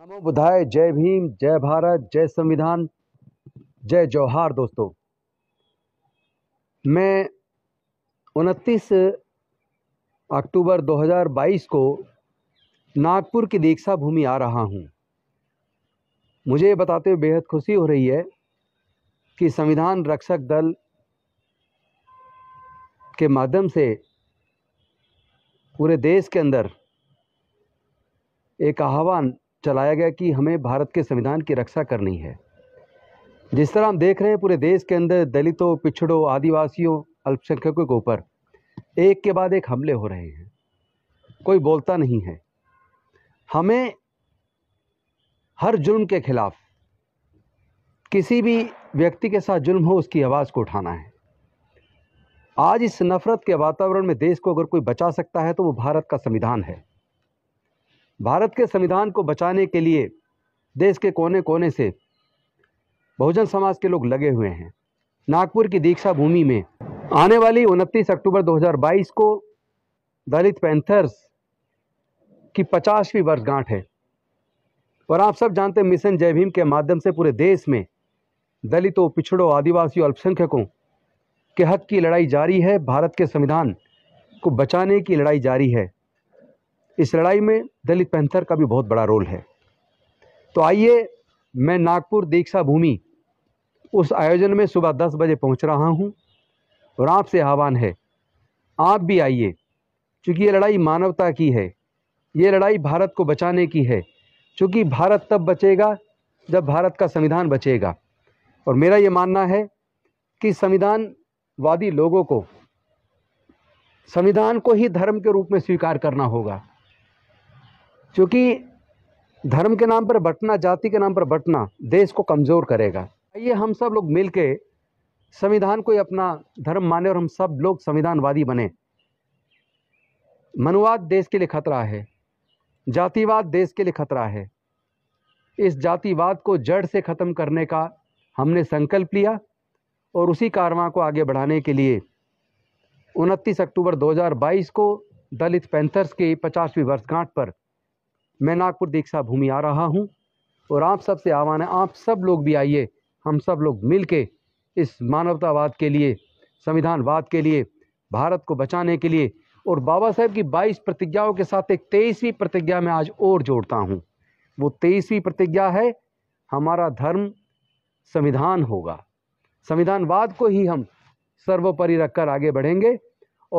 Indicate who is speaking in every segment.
Speaker 1: नमो बुधाए जय भीम जय भारत जय संविधान जय जौहार दोस्तों मैं उनतीस अक्टूबर 2022 को नागपुर की दीक्षा भूमि आ रहा हूँ मुझे बताते हुए बेहद खुशी हो रही है कि संविधान रक्षक दल के माध्यम से पूरे देश के अंदर एक आह्वान चलाया गया कि हमें भारत के संविधान की रक्षा करनी है जिस तरह हम देख रहे हैं पूरे देश के अंदर दलितों पिछड़ों आदिवासियों अल्पसंख्यकों के ऊपर एक के बाद एक हमले हो रहे हैं कोई बोलता नहीं है हमें हर जुल्म के खिलाफ किसी भी व्यक्ति के साथ जुल्म हो उसकी आवाज़ को उठाना है आज इस नफ़रत के वातावरण में देश को अगर कोई बचा सकता है तो वो भारत का संविधान है भारत के संविधान को बचाने के लिए देश के कोने कोने से बहुजन समाज के लोग लगे हुए हैं नागपुर की दीक्षा भूमि में आने वाली उनतीस अक्टूबर 2022 को दलित पैंथर्स की पचासवीं वर्षगांठ है और आप सब जानते हैं मिशन जय भीम के माध्यम से पूरे देश में दलितों पिछड़ों आदिवासियों अल्पसंख्यकों के हक की लड़ाई जारी है भारत के संविधान को बचाने की लड़ाई जारी है इस लड़ाई में दलित पैंथर का भी बहुत बड़ा रोल है तो आइए मैं नागपुर दीक्षा भूमि उस आयोजन में सुबह दस बजे पहुंच रहा हूं और आपसे आह्वान है आप भी आइए क्योंकि ये लड़ाई मानवता की है ये लड़ाई भारत को बचाने की है क्योंकि भारत तब बचेगा जब भारत का संविधान बचेगा और मेरा ये मानना है कि संविधानवादी लोगों को संविधान को ही धर्म के रूप में स्वीकार करना होगा क्योंकि धर्म के नाम पर बटना जाति के नाम पर बटना देश को कमज़ोर करेगा आइए हम सब लोग मिल के संविधान को अपना धर्म माने और हम सब लोग संविधानवादी बने मनुवाद देश के लिए खतरा है जातिवाद देश के लिए खतरा है इस जातिवाद को जड़ से ख़त्म करने का हमने संकल्प लिया और उसी कारवां को आगे बढ़ाने के लिए उनतीस अक्टूबर 2022 को दलित पैंथर्स की पचासवीं वर्षगांठ पर मैं नागपुर दीक्षा भूमि आ रहा हूँ और आप सबसे आह्वान है आप सब लोग भी आइए हम सब लोग मिल के इस मानवतावाद के लिए संविधानवाद के लिए भारत को बचाने के लिए और बाबा साहेब की 22 प्रतिज्ञाओं के साथ एक तेईसवीं प्रतिज्ञा मैं आज और जोड़ता हूँ वो तेईसवीं प्रतिज्ञा है हमारा धर्म संविधान होगा संविधानवाद को ही हम सर्वोपरि रखकर आगे बढ़ेंगे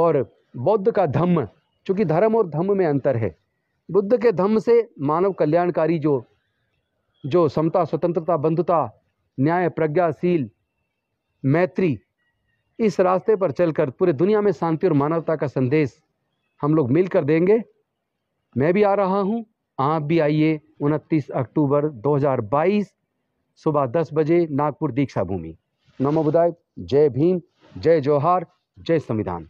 Speaker 1: और बौद्ध का धम्म चूँकि धर्म और धम्म में अंतर है बुद्ध के धम्म से मानव कल्याणकारी जो जो समता स्वतंत्रता बंधुता न्याय प्रज्ञाशील मैत्री इस रास्ते पर चलकर पूरे दुनिया में शांति और मानवता का संदेश हम लोग मिलकर देंगे मैं भी आ रहा हूँ आप भी आइए 29 अक्टूबर 2022 सुबह 10 बजे नागपुर दीक्षा भूमि नमो बुदाय जय भीम जय जौहार जय संविधान